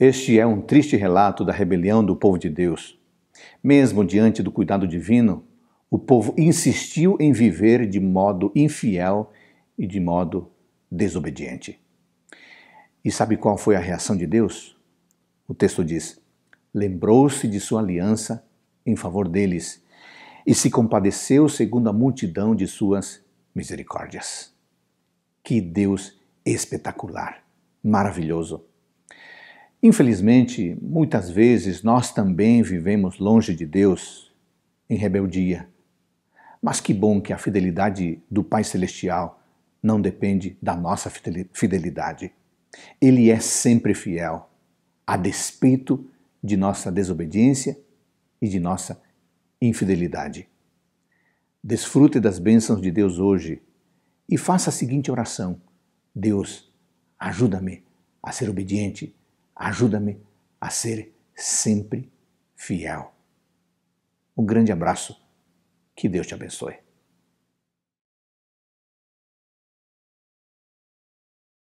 Este é um triste relato da rebelião do povo de Deus. Mesmo diante do cuidado divino, o povo insistiu em viver de modo infiel e de modo desobediente. E sabe qual foi a reação de Deus? O texto diz: lembrou-se de sua aliança em favor deles e se compadeceu segundo a multidão de suas misericórdias. Que Deus espetacular, maravilhoso! Infelizmente, muitas vezes nós também vivemos longe de Deus, em rebeldia. Mas que bom que a fidelidade do Pai Celestial não depende da nossa fidelidade. Ele é sempre fiel, a despeito de nossa desobediência e de nossa infidelidade. Desfrute das bênçãos de Deus hoje e faça a seguinte oração: Deus, ajuda-me a ser obediente Ajuda-me a ser sempre fiel. Um grande abraço. Que Deus te abençoe.